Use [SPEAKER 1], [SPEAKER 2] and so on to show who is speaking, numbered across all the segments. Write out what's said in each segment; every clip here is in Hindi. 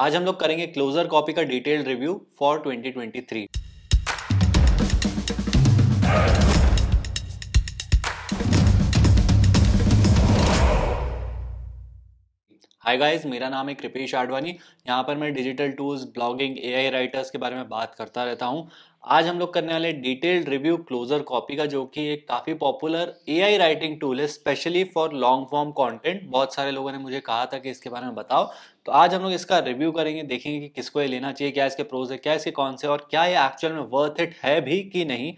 [SPEAKER 1] आज हम लोग करेंगे क्लोजर कॉपी का detail review for 2023 hi guys मेरा नाम है कृपेश आडवाणी यहाँ पर मैं digital tools blogging AI writers के बारे में बात करता रहता हूँ आज हम लोग करने वाले डिटेल्ड रिव्यू क्लोजर कॉपी का जो कि एक काफ़ी पॉपुलर एआई राइटिंग टूल है specially for long form content बहुत सारे लोगों ने मुझे कहा था कि इसके बारे में बताओ तो आज हम लोग इसका रिव्यू करेंगे देखेंगे कि किसको ये लेना चाहिए क्या इसके प्रोज है क्या इसके कौन से और क्या ये एक्चुअल में वर्थ इट है भी कि नहीं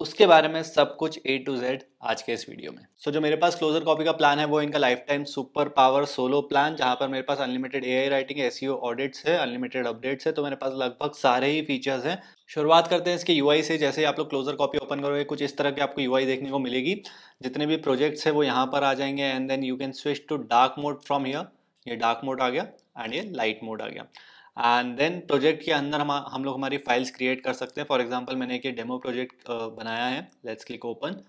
[SPEAKER 1] उसके बारे में सब कुछ ए टू जेड आज के इस वीडियो में सो so, जो मेरे पास क्लोजर कॉपी का प्लान है वो इनका life time super power solo plan जहां पर मेरे पास unlimited A I writing S audits है अनलिमिटेड अपडेट्स है तो मेरे पास लगभग सारे ही फीचर्स हैं शुरुआत करते हैं इसके यूआई से जैसे आप लोग क्लोजर कॉपी ओपन करोगे कुछ इस तरह के आपको यूआई देखने को मिलेगी जितने भी प्रोजेक्ट्स है वो यहाँ पर आ जाएंगे and then you can switch to dark mode from here ये डार्क मोड आ गया एंड ये लाइट मोड आ गया एंड देन प्रोजेक्ट के अंदर हम हम लोग हमारी फाइल्स क्रिएट कर सकते हैं फॉर एग्जांपल मैंने एक डेमो प्रोजेक्ट बनाया है लेट्स क्लिक ओपन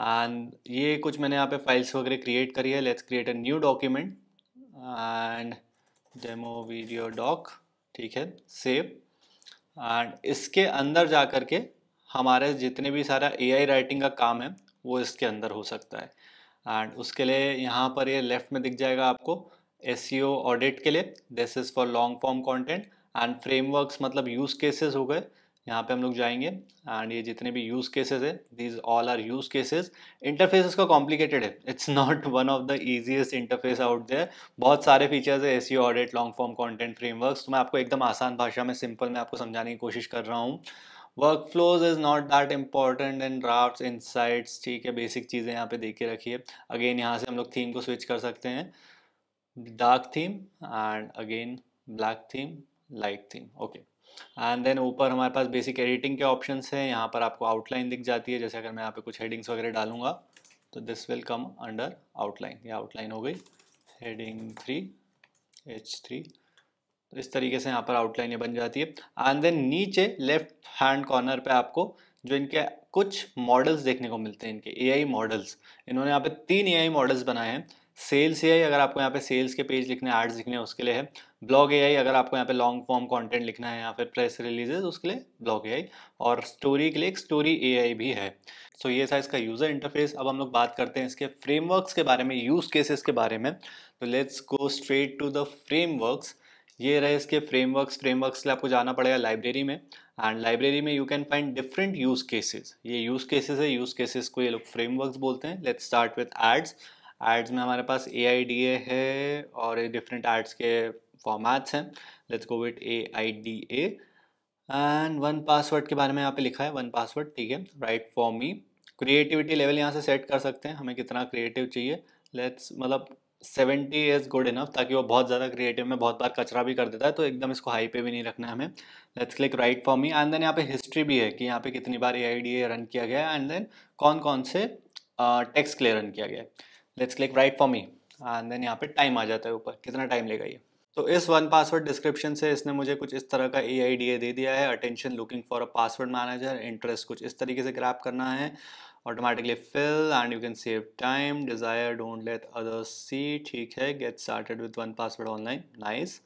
[SPEAKER 1] एंड ये कुछ मैंने यहाँ पे फाइल्स वगैरह क्रिएट करी है let's create a new document and demo video doc ठीक है सेव एंड इसके अंदर जा कर के हमारे जितने भी सारा आई राइटिंग का काम है वो इसके अंदर हो सकता है एंड उसके लिए यहाँ पर ये लेफ्ट में दिख जाएगा आपको एस ऑडिट e के लिए this is for long form content and frameworks मतलब यूज़ केसेज हो गए यहाँ पे हम लोग जाएंगे एंड ये जितने भी यूज़ केसेज है these all are use cases interfaces का कॉम्प्लिकेटेड है it's not one of the easiest interface out there बहुत सारे फीचर्स है S audit long form content frameworks तो मैं आपको एकदम आसान भाषा में सिंपल में आपको समझाने की कोशिश कर रहा हूँ workflows is not that important in draft insights ठीक है बेसिक चीज़ें यहाँ पे देख के रखिए अगेन यहाँ से हम लोग थीम को स्विच कर सकते हैं dark theme and again black theme light theme okay and then ऊपर हमारे पास बेसिक एडिटिंग के ऑप्शंस हैं यहाँ पर आपको आउटलाइन दिख जाती है जैसे अगर मैं यहाँ पे कुछ हेडिंग्स वगैरह डालूंगा तो this will come under outline ये आउटलाइन हो गई हेडिंग थ्री एच थ्री तो इस तरीके से यहाँ पर आउटलाइन ये बन जाती है एंड देन नीचे लेफ्ट हैंड कॉर्नर पे आपको जो इनके कुछ मॉडल्स देखने को मिलते हैं इनके एआई मॉडल्स इन्होंने यहाँ पे तीन एआई मॉडल्स बनाए हैं सेल्स ए अगर आपको यहाँ पे सेल्स के पेज लिखने आर्ट्स लिखने हैं उसके लिए है ब्लॉग ए अगर आपको यहाँ पे लॉन्ग फॉर्म कंटेंट लिखना है या फिर प्रेस रिलीजेज उसके लिए ब्लॉग ए और स्टोरी के लिए एक स्टोरी ए भी है सो so, ये था इसका यूज़र इंटरफेस अब हम लोग बात करते हैं इसके फ्रेमवर्क्स के बारे में यूज़ केसेस के बारे में तो let's go straight to the frameworks ये रहे इसके फ्रेमवर्क्स फ्रेमवर्क्स लिए आपको जाना पड़ेगा लाइब्रेरी में एंड लाइब्रेरी में you can find different use cases ये यूज़ केसेस है यूज़ केसेस को ये लोग फ्रेमवर्क्स बोलते हैं let's start with ads ads में हमारे पास ए आई डी ए है और डिफरेंट एड्स के फॉर्मेट्स हैं let's go with A I D A and one password के बारे में यहाँ पे लिखा है वन पासवर्ड ठीक है write for me creativity level यहाँ से सेट कर सकते हैं हमें कितना क्रिएटिव चाहिए लेट्स मतलब सेवेंटी इज़ गुड इनफ ताकि वो बहुत ज़्यादा क्रिएटिव में बहुत बार कचरा भी कर देता है तो एकदम इसको हाई पे भी नहीं रखना है हमें let's click write for me and then यहाँ पे हिस्ट्री भी है कि यहाँ पे कितनी बार ए आई डी ए रन किया गया है एंड देन कौन कौन से टेक्स्ट के लिए रन किया गया है let's click write for me and then यहाँ पे टाइम आ जाता है ऊपर कितना टाइम लेगा ये तो इस वन पासवर्ड डिस्क्रिप्शन से इसने मुझे कुछ इस तरह का ए दे दिया है attention looking for a password manager interest कुछ इस तरीके से ग्रैप करना है automatically fill and you can save time desire don't let others see ठीक है get started with one password online nice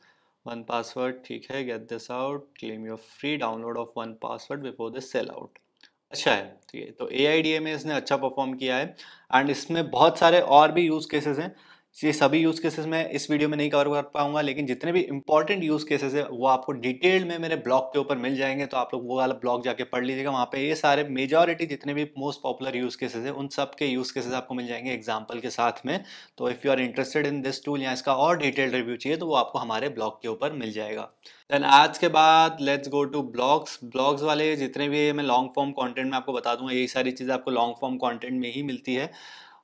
[SPEAKER 1] one password ठीक है get this out claim your free download of one password before this sell out अच्छा है ठीक है तो ए आई डी ए में इसने अच्छा परफॉर्म किया है एंड इसमें बहुत सारे और भी यूज़ केसेस हैं ये सभी यूज़ केसेस मैं इस वीडियो में नहीं कवर कर पाऊंगा लेकिन जितने भी इंपॉर्टेंट यूज़ केसेस है वो आपको डिटेल में मेरे ब्लॉग के ऊपर मिल जाएंगे तो आप लोग वो वाला ब्लॉग जाके पढ़ लीजिएगा वहाँ पे ये सारे मेजॉरिटी जितने भी मोस्ट पॉपुलर यूज़ केसेस है उन सब के यूज़ केसेस आपको मिल जाएंगे एग्जाम्पल के साथ में तो if you are interested in this tool या इसका और डिटेल रिव्यू चाहिए तो वो आपको हमारे ब्लॉग के ऊपर मिल जाएगा देन आज के बाद let's go to blogs blogs वाले जितने भी मैं लॉन्ग फॉर्म कॉन्टेंट में आपको बता दूंगा यही सारी चीज़ें आपको लॉन्ग फॉर्म कॉन्टेंट में ही मिलती है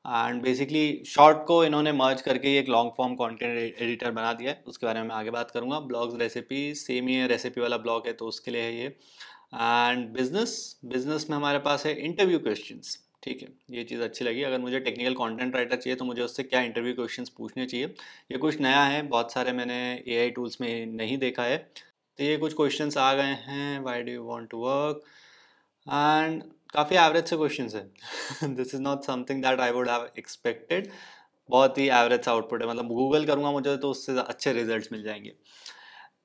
[SPEAKER 1] एंड बेसिकली शॉर्ट को इन्होंने मर्ज करके एक लॉन्ग फॉर्म कंटेंट एडिटर बना दिया है उसके बारे में मैं आगे बात करूँगा ब्लॉग्स रेसिपी सेम ही रेसिपी वाला ब्लॉग है तो उसके लिए है ये एंड बिजनेस बिजनेस में हमारे पास है इंटरव्यू क्वेश्चंस ठीक है ये चीज़ अच्छी लगी अगर मुझे टेक्निकल कंटेंट राइटर चाहिए तो मुझे उससे क्या इंटरव्यू क्वेश्चंस पूछने चाहिए ये कुछ नया है बहुत सारे मैंने एआई टूल्स में नहीं देखा है तो ये कुछ क्वेश्चंस आ गए हैं why do you want to work and काफ़ी एवरेज से क्वेश्चन है this is not something that I would have expected बहुत ही एवरेज आउटपुट है मतलब गूगल करूँगा मुझे तो उससे अच्छे रिजल्ट मिल जाएंगे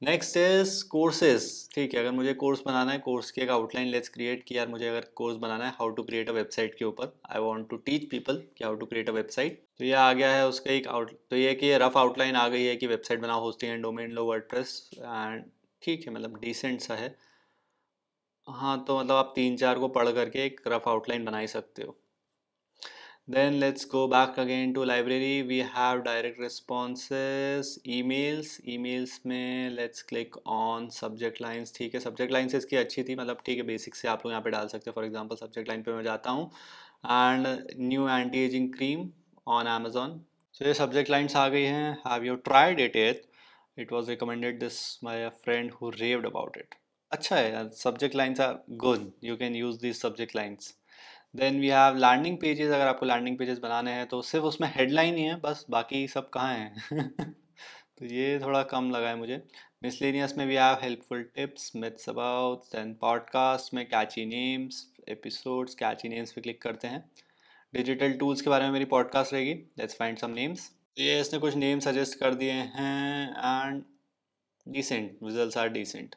[SPEAKER 1] नेक्स्ट इज कोर्सेज ठीक है अगर मुझे कोर्स बनाना है कोर्स की एक आउटलाइन लेट्स क्रिएट कि यार मुझे अगर कोर्स बनाना है how to create a website के ऊपर I want to teach people कि how to create a website तो ये आ गया है उसका एक आउट तो ये कि रफ आउटलाइन आ गई है कि वेबसाइट बनाओ होस्टिंग एंड डोमेन लो वर्ड एंड ठीक है मतलब डिसेंट सा है हाँ तो मतलब आप तीन चार को पढ़ करके एक रफ आउटलाइन बना ही सकते हो then let's go back again to library we have direct responses emails emails में let's click on subject lines ठीक है सब्जेक्ट लाइन्स इसकी अच्छी थी मतलब ठीक है बेसिक से आप लोग यहाँ पे डाल सकते हो फॉर एग्जाम्पल सब्जेक्ट लाइन पे मैं जाता हूँ and new anti aging cream on Amazon so ये सब्जेक्ट लाइन्स आ गई हैं have you tried it it it was recommended this my friend who raved about it अच्छा है यार subject lines are good you can use this subject lines then we have landing pages अगर आपको लैंडिंग पेजेस बनाने हैं तो सिर्फ उसमें हेडलाइन ही है बस बाकी सब कहाँ हैं तो ये थोड़ा कम लगा है मुझे मिसलेनियस में we have helpful tips myths about then podcast में catchy names episodes catchy names पे क्लिक करते हैं डिजिटल टूल्स के बारे में मेरी पॉडकास्ट रहेगी लेट्स फाइंड सम नेम्स ये इसने कुछ नेम सजेस्ट कर दिए हैं and decent result are decent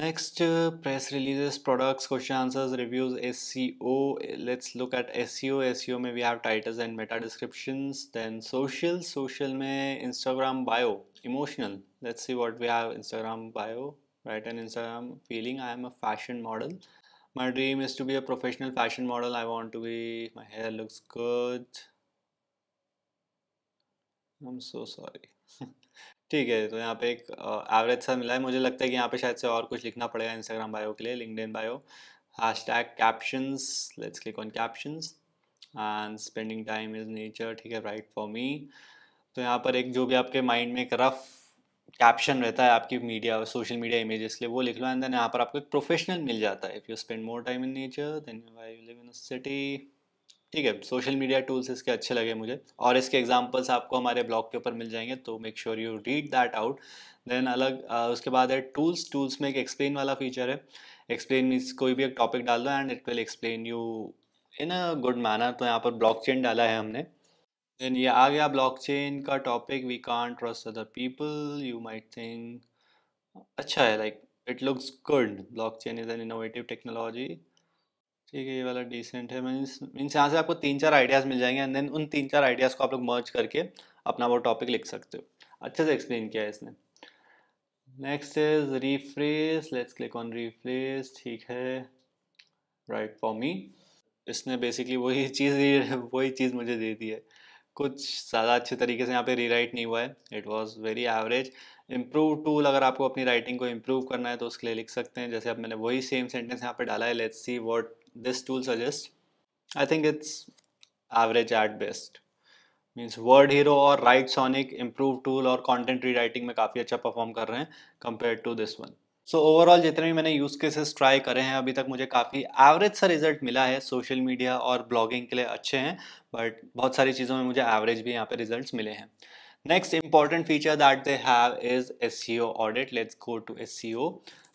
[SPEAKER 1] Next, uh, press releases, products, question answers, reviews, SEO. Let's look at SEO. SEO may we have titles and meta descriptions. Then social, social may Instagram bio, emotional. Let's see what we have Instagram bio, right? And Instagram feeling, I am a fashion model. My dream is to be a professional fashion model. I want to be, my hair looks good. I'm so sorry. ठीक है तो यहाँ पे एक एवरेज सा मिला है मुझे लगता है कि यहाँ पे शायद से और कुछ लिखना पड़ेगा इंस्टाग्राम बायो के लिए LinkedIn bio hashtag captions let's click on captions and spending time is nature ठीक है राइट फॉर मी तो यहाँ पर एक जो भी आपके माइंड में एक रफ कैप्शन रहता है आपकी मीडिया सोशल मीडिया इमेजेस के लिए वो लिख लो एंड देन यहाँ पर आपको एक प्रोफेशनल मिल जाता है if you spend more time in nature then you live in city ठीक है सोशल मीडिया टूल्स इसके अच्छे लगे मुझे और इसके एग्जाम्पल्स आपको हमारे ब्लॉग के ऊपर मिल जाएंगे तो make sure you read that out then अलग उसके बाद है टूल्स टूल्स में एक एक्सप्लेन वाला फीचर है एक्सप्लेन मीन्स कोई भी एक टॉपिक डाल दो and it will explain you in a good manner तो यहाँ पर ब्लॉक चेन डाला है हमने देन ये आ गया ब्लॉक चेन का topic we can trust other people you might think अच्छा है like it looks good blockchain is an innovative technology ठीक है ये वाला डिसेंट है मीन्स मीन्स यहाँ से आपको तीन चार आइडियाज़ मिल जाएंगे एंड देन उन तीन चार आइडियाज़ को आप लोग मर्ज करके अपना वो टॉपिक लिख सकते हो अच्छे से एक्सप्लेन किया है इसने next is rephrase let's click on rephrase ठीक है राइट फॉर मी इसने बेसिकली वही चीज़ वही चीज़ मुझे दे दी है कुछ ज़्यादा अच्छे तरीके से यहाँ पे रीराइट नहीं हुआ है it was very average improve tool अगर आपको अपनी राइटिंग को इम्प्रूव करना है तो उसके लिए लिख सकते हैं जैसे अब मैंने वही सेम सेंटेंस यहाँ पे डाला है let's see what this tool suggests i think it's average at best means word hero और राइट सॉनिक इम्प्रूव टूल और कंटेंट रीराइटिंग में काफ़ी अच्छा परफॉर्म कर रहे हैं compare to this one so overall जितने भी मैंने यूज़ केसेस ट्राई करे हैं अभी तक मुझे काफ़ी एवरेज सा रिजल्ट मिला है सोशल मीडिया और ब्लॉगिंग के लिए अच्छे हैं बट बहुत सारी चीज़ों में मुझे एवरेज भी यहाँ पे रिजल्ट्स मिले हैं next important feature that they have is S C O audit let's go to S C O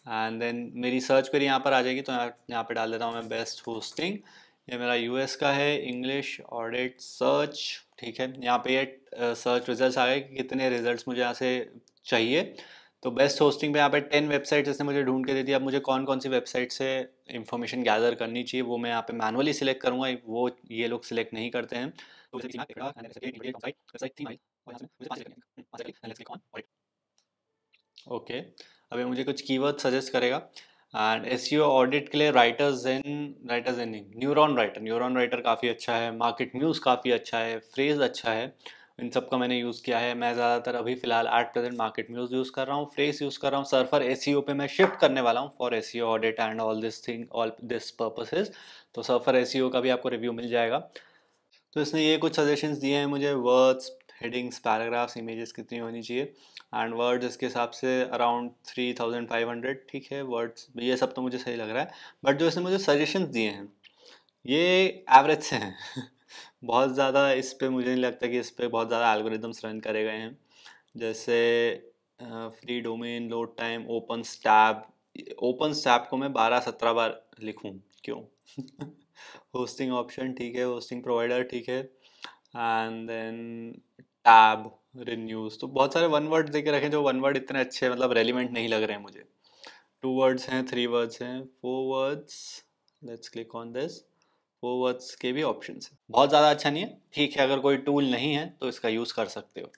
[SPEAKER 1] and then मेरी सर्च करी यहाँ पर आ जाएगी तो यहाँ पे डाल देता हूँ मैं बेस्ट होस्टिंग ये मेरा यूएस का है इंग्लिश ऑडिट सर्च ठीक है यहाँ पे ये सर्च रिजल्ट्स आ गए कि कितने रिजल्ट्स मुझे यहाँ से चाहिए तो बेस्ट होस्टिंग पे यहाँ पे टेन वेबसाइट इसने मुझे ढूंढ के दे दी अब मुझे कौन कौन सी वेबसाइट से इन्फॉर्मेशन गैदर करनी चाहिए वो मैं यहाँ पे मैनुअली सिलेक्ट करूँगा वो ये लोग सिलेक्ट नहीं करते हैं ओके तो अभी मुझे कुछ कीवर्ड सजेस्ट करेगा एंड एस ऑडिट के लिए writers and writers and neuron writer neuron writer काफ़ी अच्छा है मार्केट न्यूज़ काफ़ी अच्छा है फ्रेज़ अच्छा है इन सब का मैंने यूज़ किया है मैं ज़्यादातर अभी फिलहाल at present market news use कर रहा हूँ फ्रेस यूज़ कर रहा हूँ सर्फर ओ e पे मैं शिफ्ट करने वाला हूँ for S audit and all this thing all this purposes तो सर्फर ओ e का भी आपको रिव्यू मिल जाएगा तो इसने ये कुछ सजेशंस दिए हैं मुझे वर्ड्स हेडिंग्स पैराग्राफ्स इमेजेस कितनी होनी चाहिए एंड वर्ड्स इसके हिसाब से around three thousand five hundred ठीक है वर्ड्स ये सब तो मुझे सही लग रहा है बट जो इसने मुझे सजेशन दिए हैं ये एवरेज से हैं बहुत ज़्यादा इस पर मुझे नहीं लगता कि इस पर बहुत ज़्यादा एल्गोरिदम्स रन करे गए हैं जैसे free domain load time open स्टैप ओपन स्टैप को मैं बारह सत्रह बार लिखूँ क्यों होस्टिंग ऑप्शन ठीक है होस्टिंग प्रोवाइडर ठीक है एंड देन टैब रिन्यूज तो बहुत सारे वन वर्ड देके रखे जो वन वर्ड इतने अच्छे मतलब रेलिवेंट नहीं लग रहे हैं मुझे टू वर्ड्स हैं थ्री वर्ड्स हैं four words let's click on this four words के भी ऑप्शन हैं बहुत ज़्यादा अच्छा नहीं है ठीक है अगर कोई टूल नहीं है तो इसका यूज़ कर सकते हो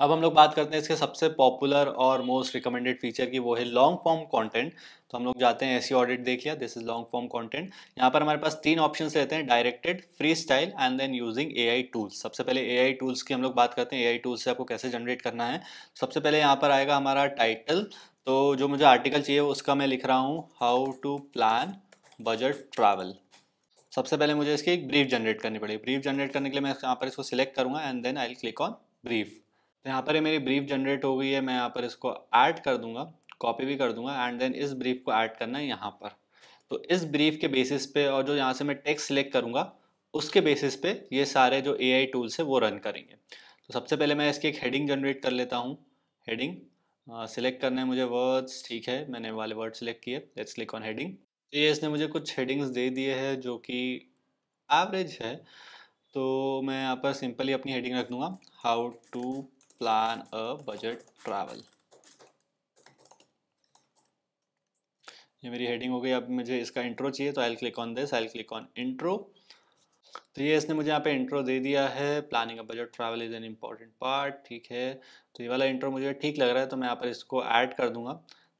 [SPEAKER 1] अब हम लोग बात करते हैं इसके सबसे पॉपुलर और मोस्ट रिकमेंडेड फीचर की वो है लॉन्ग फॉर्म कंटेंट तो हम लोग जाते हैं ऐसी ऑडिट e देख लिया this is long form content यहाँ पर हमारे पास तीन ऑप्शन रहते हैं directed free style and then using A I tools सबसे पहले ए आई टूल्स की हम लोग बात करते हैं ए आई टूल्स से आपको कैसे जनरेट करना है सबसे पहले यहाँ पर आएगा हमारा टाइटल तो जो मुझे आर्टिकल चाहिए उसका मैं लिख रहा हूँ how to plan budget travel सबसे पहले मुझे इसकी एक ब्रीफ जनरेट करनी पड़ेगी ब्रीफ जनरेट करने के लिए मैं यहाँ पर इसको सिलेक्ट करूँगा and then I click on brief तो यहाँ पर ये मेरी ब्रीफ जनरेट हो गई है मैं यहाँ पर इसको ऐड कर दूंगा कॉपी भी कर दूंगा एंड देन इस ब्रीफ को ऐड करना है यहाँ पर तो इस ब्रीफ के बेसिस पे और जो यहाँ से मैं टेक्स्ट सेलेक्ट करूँगा उसके बेसिस पे ये सारे जो ए आई टूल्स है वो रन करेंगे तो सबसे पहले मैं इसकी एक हेडिंग जनरेट कर लेता हूँ हेडिंग सिलेक्ट करना है मुझे वर्ड्स ठीक है मैंने वाले वर्ड सिलेक्ट किए लेट्स क्लिक ऑन हेडिंग तो ये इसने मुझे कुछ हेडिंग्स दे दिए है जो कि एवरेज है तो मैं यहाँ पर सिंपली अपनी हेडिंग रख दूँगा how to plan a budget travel ये मेरी हेडिंग हो गई अब मुझे इसका इंट्रो चाहिए तो I click on this I click on intro तो ये इसने मुझे यहाँ पे इंट्रो दे दिया है planning a budget travel is an important part ठीक है तो ये वाला इंट्रो मुझे ठीक लग रहा है तो मैं यहाँ पर इसको ऐड कर दूंगा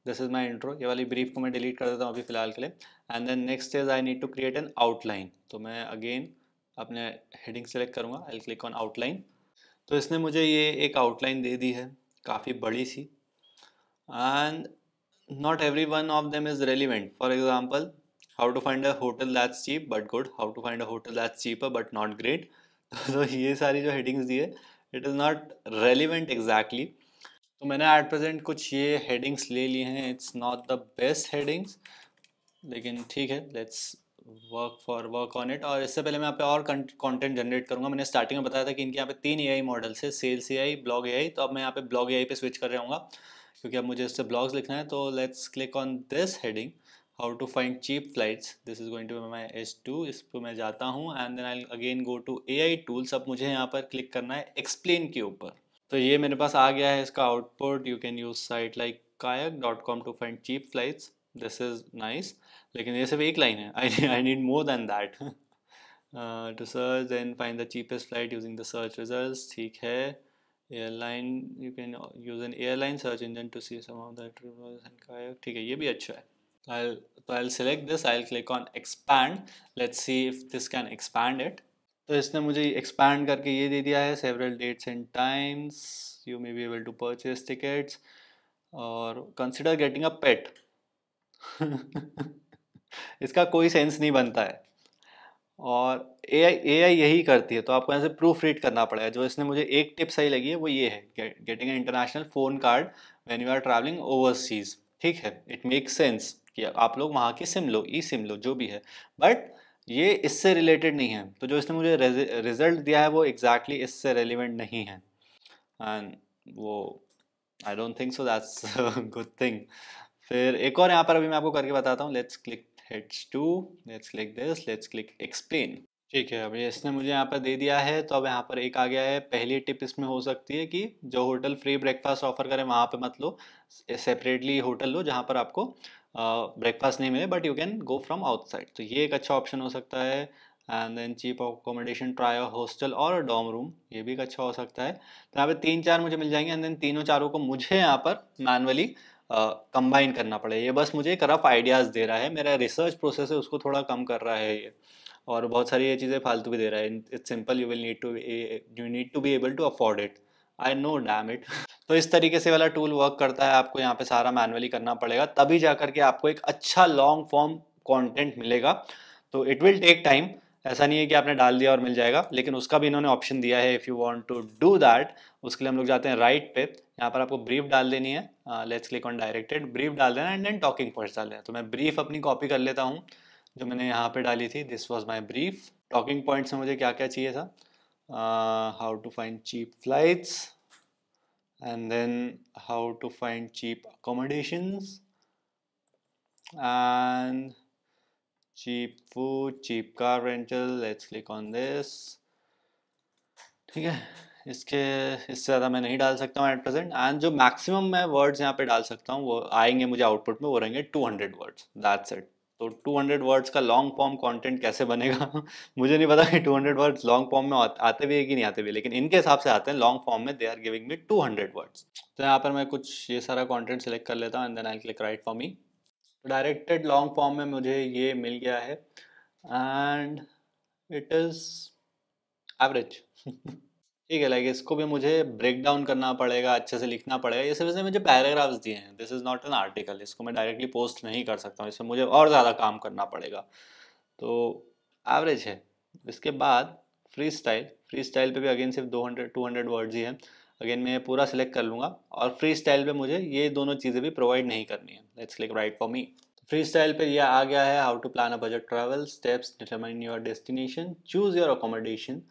[SPEAKER 1] दिस इज़ माई इंट्रो ये वाली ब्रीफ को मैं डिलीट कर देता हूँ अभी फिलहाल के लिए and then next is I need to create an outline तो मैं अगेन अपने हेडिंग सेलेक्ट करूंगा आई क्लिक ऑन आउटलाइन तो इसने मुझे ये एक आउटलाइन दे दी है काफ़ी बड़ी सी and not every one of them is relevant for example how to find a hotel that's cheap but good how to find a hotel that's cheap but not great तो ये सारी जो हेडिंग्स दी है it is not relevant exactly तो मैंने एट प्रेजेंट कुछ ये हेडिंग्स ले लिए हैं it's not the best headings लेकिन ठीक है let's work for work on it और इससे पहले मैं यहाँ पे और कंटेंट जनरेट करूँगा मैंने स्टार्टिंग में बताया था कि इनके यहाँ पे तीन ए आई मॉडल्स है sales A I blog A I तो अब मैं यहाँ पे ब्लॉग ए आई पे स्विच कर रहा हूँ क्योंकि अब मुझे इससे ब्लॉग्स लिखना है तो let's click on this heading how to find cheap flights this is going to my S two इस पर मैं जाता हूँ and then I again go to A I tools अब मुझे यहाँ पर क्लिक करना है एक्सप्लेन के ऊपर तो ये मेरे पास आ गया है इसका output you can use site like Kayak dot com to find cheap flights this is nice nice. लेकिन ये सिर्फ एक लाइन है I I need more than that to search then find the cheapest flight using the search result ठीक है airline you can use an airline search engine to see some ठीक है ये भी अच्छा है तो I select this I click on expand let's see if this can expand it तो इसने मुझे एक्सपैंड करके ये दे दिया है several dates and times you may be able to purchase tickets और कंसिडर गेटिंग अ पेट इसका कोई सेंस नहीं बनता है और ए आई ए आई यही करती है तो आपको यहाँ से प्रूफ रीड करना पड़ेगा जो इसने मुझे एक टिप सही लगी है वो ये है getting a international phone card when you are travelling overseas ठीक है इट मेक सेंस कि आप लोग वहाँ की सिम लो ई सिम लो जो भी है बट ये इससे रिलेटेड नहीं है तो जो इसने मुझे रिजल्ट दिया है वो एग्जैक्टली exactly इससे रेलिवेंट नहीं है एंड वो I don't think so that's good thing फिर एक और यहाँ पर अभी मैं आपको करके बताता हूँ let's click heads to let's click this let's click explain ठीक है अब इसने मुझे यहाँ पर दे दिया है तो अब यहाँ पर एक आ गया है पहली टिप इसमें हो सकती है कि जो होटल फ्री ब्रेकफास्ट ऑफर करें वहाँ पे मत लो सेपरेटली होटल लो जहाँ पर आपको ब्रेकफास्ट नहीं मिले but you can go from outside तो ये एक अच्छा ऑप्शन हो सकता है and then cheap accommodation try hostel और डॉम रूम ये भी एक अच्छा हो सकता है तो यहाँ पे तीन चार मुझे मिल जाएंगे एंड देन तीनों चारों को मुझे यहाँ पर मैनुअली कंबाइन करना पड़ेगा ये बस मुझे एक रफ आइडियाज़ दे रहा है मेरा रिसर्च प्रोसेस है उसको थोड़ा कम कर रहा है ये और बहुत सारी ये चीज़ें फालतू भी दे रहा है it's simple you will need to you need to be able to afford it I know damn it तो इस तरीके से वाला टूल वर्क करता है आपको यहाँ पे सारा मैनुअली करना पड़ेगा तभी जा करके आपको एक अच्छा लॉन्ग फॉर्म कॉन्टेंट मिलेगा तो इट विल टेक टाइम ऐसा नहीं है कि आपने डाल दिया और मिल जाएगा लेकिन उसका भी इन्होंने ऑप्शन दिया है if you want to do that उसके लिए हम लोग जाते हैं राइट right पे यहाँ पर आपको ब्रीफ डाल देनी है let's click on directed brief डाल देना एंड देन टॉकिंग पॉइंट्स डाल देना तो मैं ब्रीफ अपनी कॉपी कर लेता हूँ जो मैंने यहाँ पे डाली थी this was my brief talking points में मुझे क्या क्या चाहिए था how to find cheap flights and then how to find cheap accommodations and cheap food cheap car rental let's click on this ठीक है इसके इससे ज़्यादा मैं नहीं डाल सकता हूँ एट प्रेजेंट एंड जो मैक्सिमम मैं वर्ड्स यहाँ पे डाल सकता हूँ वो आएंगे मुझे आउटपुट में वो रहेंगे 200 वर्ड्स दैट्स इट तो 200 वर्ड्स का लॉन्ग फॉर्म कंटेंट कैसे बनेगा मुझे नहीं पता कि 200 वर्ड्स लॉन्ग फॉर्म में आते भी है कि नहीं आते भी लेकिन इनके हिसाब से आते हैं लॉन्ग फॉर्म में they are giving me two words तो यहाँ पर मैं कुछ ये सारा कॉन्टेंट सेलेक्ट कर लेता हूँ and then I click write for me directed long form में मुझे ये मिल गया है एंड इट इज़ एवरेज ठीक है लाइक इसको भी मुझे ब्रेक डाउन करना पड़ेगा अच्छे से लिखना पड़ेगा ये सब इसने मुझे पैराग्राफ्स दिए हैं this is not an article इसको मैं डायरेक्टली पोस्ट नहीं कर सकता हूँ इसमें मुझे और ज़्यादा काम करना पड़ेगा तो एवरेज है इसके बाद फ्री स्टाइल फ्री स्टाइल पर भी अगेन सिर्फ दो हंड्रेड टू हंड्रेड वर्ड्स ही हैं अगेन मैं पूरा सिलेक्ट कर लूँगा और फ्री स्टाइल पर मुझे ये दोनों चीज़ें भी प्रोवाइड नहीं करनी है let's click write for me freestyle पर यह आ गया है how to plan a budget travel steps determine your destination choose your accommodation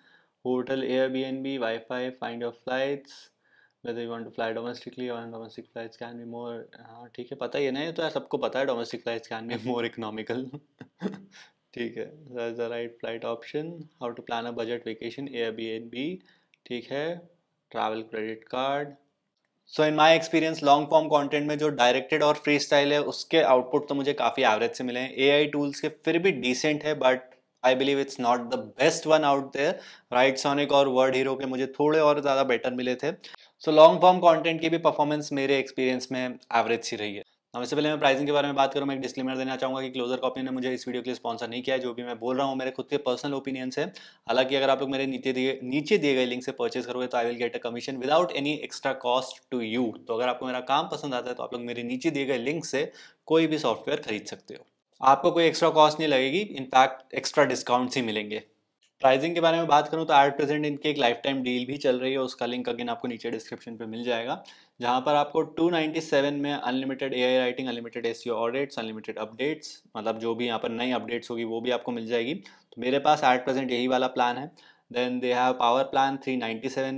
[SPEAKER 1] hotel Airbnb wifi find your flights whether you want to fly domestically और domestic flights can be more हाँ ठीक है पता ही नहीं तो यार सबको पता है डोमेस्टिक फ्लाइट्स कैन भी मोर इकनॉमिकल ठीक है flight option how to plan a budget vacation Airbnb ठीक है travel credit card so in my experience long form content में जो डायरेक्टेड और फ्री स्टाइल है उसके आउटपुट तो मुझे काफ़ी एवरेज से मिले हैं ए आई टूल्स के फिर भी डिसेंट है but I believe it's not the best one out there Writesonic और वर्ड हीरो के मुझे थोड़े और ज़्यादा बेटर मिले थे सो लॉन्ग फॉर्म कॉन्टेंट की भी परफॉर्मेंस मेरे एक्सपीरियंस में एवरेज सी रही है हम हाँ, इससे पहले मैं प्राइसिंग के बारे में बात करूँ मैं एक डिस्क्लेमर देना चाहूँगा कि क्लोजर कॉपी ने मुझे इस वीडियो के लिए स्पॉन्सर नहीं किया है जो भी मैं बोल रहा हूँ मेरे खुद के पर्सनल ओपिनियन है हालांकि अगर आप लोग मेरे नीचे दिए नीचे दिए गए लिंक से परचेज करोगे तो I will get a commission without any extra cost to you तो अगर आपको मेरा काम पसंद आता है तो आप लोग मेरे नीचे दिए गए लिंक से कोई भी सॉफ्टवेयर खरीद सकते हो आपको कोई एक्स्ट्रा कॉस्ट नहीं लगेगी इनफैक्ट एक्स्ट्रा डिस्काउंट्स ही मिलेंगे प्राइसिंग के बारे में बात करूं तो एट प्रेजेंट इनकी एक लाइफ टाइम डील भी चल रही है उसका लिंक अगेन आपको नीचे डिस्क्रिप्शन पे मिल जाएगा जहां पर आपको 297 में unlimited A I writing unlimited A C audits unlimited updates मतलब जो भी यहाँ पर नई अपडेट्स होगी वो भी आपको मिल जाएगी तो मेरे पास एट प्रेजेंट यही वाला प्लान है then they have power plan three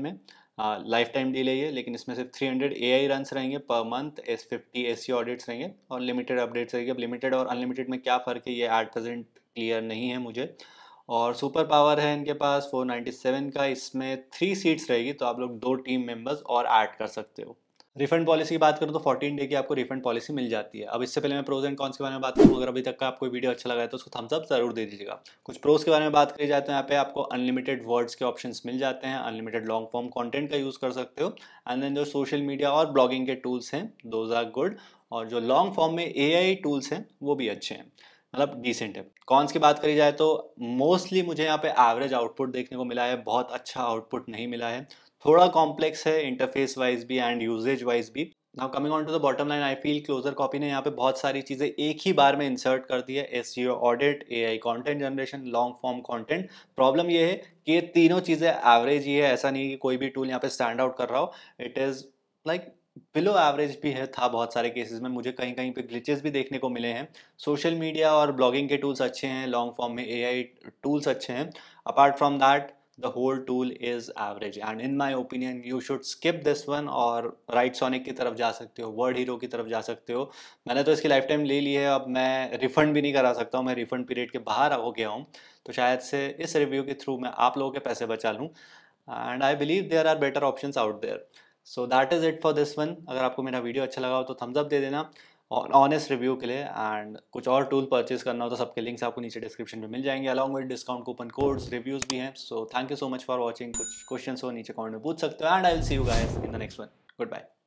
[SPEAKER 1] में लाइफ टाइम डील है ये लेकिन इसमें सिर्फ 300 हंड्रेड ए आई रन रहेंगे per month S fifty A C audits रहेंगे और लिमिटेड अपडेट्स रहेंगे अब लिमिटेड और अनलिमिटेड में क्या फ़र्क है ये एट प्रेजेंट क्लियर नहीं है मुझे और सुपर पावर है इनके पास 497 का इसमें थ्री सीट्स रहेगी तो आप लोग दो टीम मेंबर्स और ऐड कर सकते हो रिफंड पॉलिसी की बात करूँ तो 14 डे की आपको रिफंड पॉलिसी मिल जाती है अब इससे पहले मैं प्रोज एंड कॉन्स के बारे में बात करूँ अगर अभी तक का आपको वीडियो अच्छा लगा है तो उसको थम्स अप जरूर दे दीजिएगा कुछ प्रोज के बारे में बात करी जाए तो यहाँ पे आपको अनलिमिटेड वर्ड्स के ऑप्शन मिल जाते हैं अनलिमिटेड लॉन्ग फॉर्म कॉन्टेंट का यूज़ कर सकते हो एंड देन जो सोशल मीडिया और ब्लॉगिंग के टूल्स हैं दोज आर गुड और जो लॉन्ग फॉर्म में ए टूल्स हैं वो भी अच्छे हैं मतलब डिसेंट है कॉन्स की बात करी जाए तो मोस्टली मुझे यहाँ पे एवरेज आउटपुट देखने को मिला है बहुत अच्छा आउटपुट नहीं मिला है थोड़ा कॉम्प्लेक्स है इंटरफेस वाइज भी एंड यूजेज वाइज भी now coming on to the bottom line I feel Closerscopy ने यहाँ पे बहुत सारी चीज़ें एक ही बार में इंसर्ट कर दी है S audit A I content generation long form content problem ये है कि ये तीनों चीज़ें एवरेज ही है ऐसा नहीं कि कोई भी टूल यहाँ पे स्टैंड आउट कर रहा हो it is like below average भी है था बहुत सारे केसेस में मुझे कहीं कहीं पे ग्लिचेस भी देखने को मिले हैं सोशल मीडिया और ब्लॉगिंग के टूल्स अच्छे हैं लॉन्ग फॉर्म में एआई टूल्स अच्छे हैं apart from that the whole tool is average and in my opinion you should skip this one और राइट सोनिक की तरफ जा सकते हो वर्ड हीरो की तरफ जा सकते हो मैंने तो इसकी लाइफ टाइम ले ली है अब मैं रिफंड भी नहीं करा सकता हूँ मैं रिफंड पीरियड के बाहर हो गया हूँ तो शायद से इस रिव्यू के थ्रू मैं आप लोगों के पैसे बचा लूँ and I believe there are better option out there so that is it for this one अगर आपको मेरा वीडियो अच्छा लगा हो तो थम्सअप दे देना और ऑनेस्ट रिव्यू के लिए एंड कुछ और टूल परचेज करना हो तो सबके लिंक्स आपको नीचे डिस्क्रिप्शन में मिल जाएंगे along with discount coupon codes reviews भी हैं so thank you so much for watching कुछ क्वेश्चन हो नीचे कॉमेंट में पूछ सकते हो and I will see you guys in the next one good bye